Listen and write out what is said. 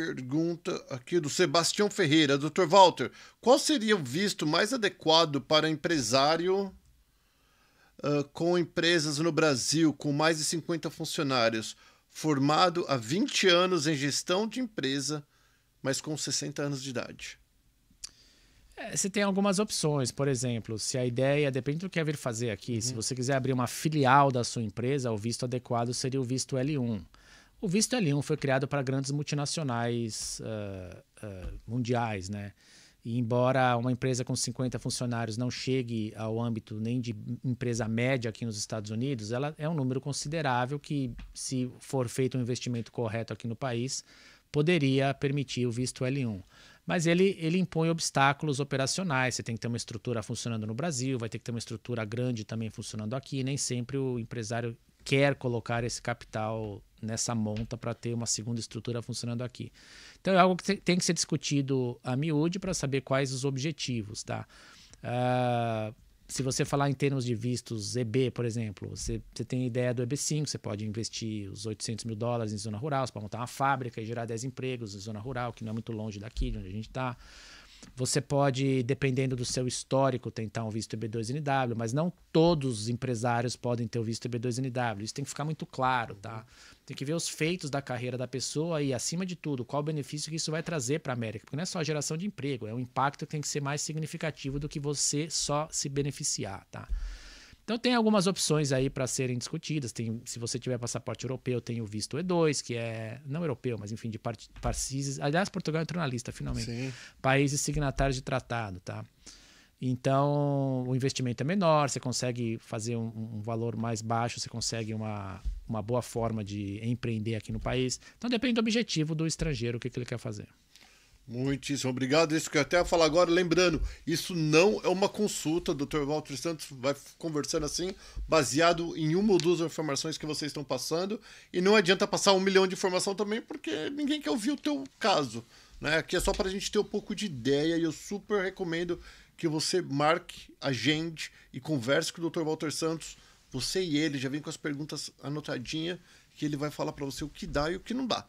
pergunta aqui do Sebastião Ferreira. Dr. Walter, qual seria o visto mais adequado para empresário uh, com empresas no Brasil com mais de 50 funcionários, formado há 20 anos em gestão de empresa, mas com 60 anos de idade? É, você tem algumas opções, por exemplo, se a ideia, depende do que quer vir fazer aqui, uhum. se você quiser abrir uma filial da sua empresa, o visto adequado seria o visto L1. O visto é L1 foi criado para grandes multinacionais uh, uh, mundiais, né? E embora uma empresa com 50 funcionários não chegue ao âmbito nem de empresa média aqui nos Estados Unidos, ela é um número considerável que, se for feito um investimento correto aqui no país, poderia permitir o visto L1. Mas ele, ele impõe obstáculos operacionais. Você tem que ter uma estrutura funcionando no Brasil, vai ter que ter uma estrutura grande também funcionando aqui. Nem sempre o empresário quer colocar esse capital nessa monta para ter uma segunda estrutura funcionando aqui. Então é algo que tem que ser discutido a miúde para saber quais os objetivos, tá? Uh, se você falar em termos de vistos EB, por exemplo, você, você tem ideia do EB5, você pode investir os 800 mil dólares em zona rural, você pode montar uma fábrica e gerar 10 empregos em zona rural, que não é muito longe daqui, de onde a gente está. Você pode, dependendo do seu histórico, tentar um visto EB2NW, mas não todos os empresários podem ter o visto EB2NW. Isso tem que ficar muito claro, tá? Tem que ver os feitos da carreira da pessoa e, acima de tudo, qual o benefício que isso vai trazer para a América. Porque não é só a geração de emprego, é um impacto que tem que ser mais significativo do que você só se beneficiar, tá? Então tem algumas opções aí para serem discutidas. Tem, se você tiver passaporte europeu, tem o visto E2, que é não europeu, mas enfim, de países. Aliás, Portugal entrou na lista finalmente. Sim. Países signatários de tratado, tá? Então o investimento é menor, você consegue fazer um, um valor mais baixo, você consegue uma, uma boa forma de empreender aqui no país. Então depende do objetivo do estrangeiro, o que, que ele quer fazer. Muitíssimo obrigado. Isso que eu até falar agora, lembrando, isso não é uma consulta. O Dr. Walter Santos vai conversando assim, baseado em uma ou duas informações que vocês estão passando. E não adianta passar um milhão de informação também, porque ninguém quer ouvir o teu caso. Né? Aqui é só para a gente ter um pouco de ideia e eu super recomendo que você marque, agende e converse com o Dr. Walter Santos. Você e ele já vem com as perguntas anotadinhas que ele vai falar para você o que dá e o que não dá.